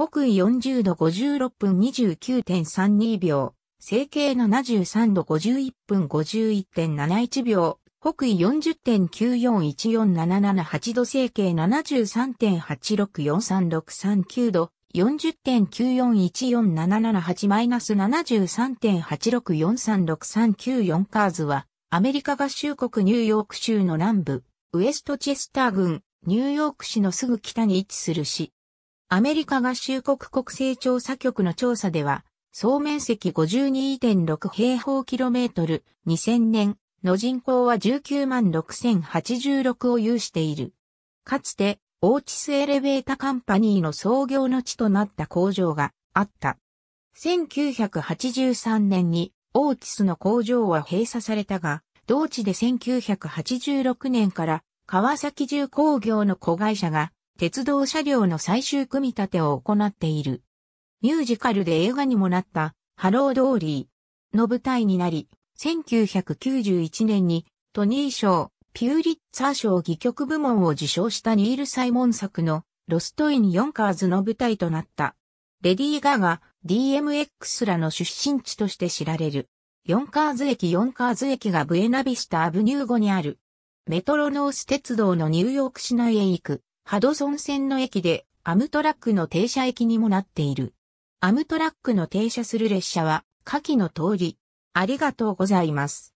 北緯40度56分29.32秒、整形73度51分51.71秒、北緯4 0 9 4 1 4 7 7 8度整形7 3 8 6 4 3 6 3 9度、40.94147778-73.864339 6カーズは、アメリカ合衆国ニューヨーク州の南部、ウエストチェスター郡、ニューヨーク市のすぐ北に位置する市、アメリカ合衆国国勢調査局の調査では、総面積52.6平方キロメートル、2000年の人口は19万6086を有している。かつて、オーチスエレベータカンパニーの創業の地となった工場があった。1983年にオーチスの工場は閉鎖されたが、同地で1986年から川崎重工業の子会社が鉄道車両の最終組み立てを行っている。ミュージカルで映画にもなったハロードーリーの舞台になり、1991年にトニー賞、ピューリッツァー賞戯曲部門を受賞したニール・サイモン作のロスト・イン・ヨンカーズの舞台となった。レディー・ガガ、DMX らの出身地として知られる。ヨンカーズ駅ヨンカーズ駅がブエナビスタ・アブニュー後にある。メトロノース鉄道のニューヨーク市内へ行く。ハドソン線の駅でアムトラックの停車駅にもなっている。アムトラックの停車する列車は下記の通り。ありがとうございます。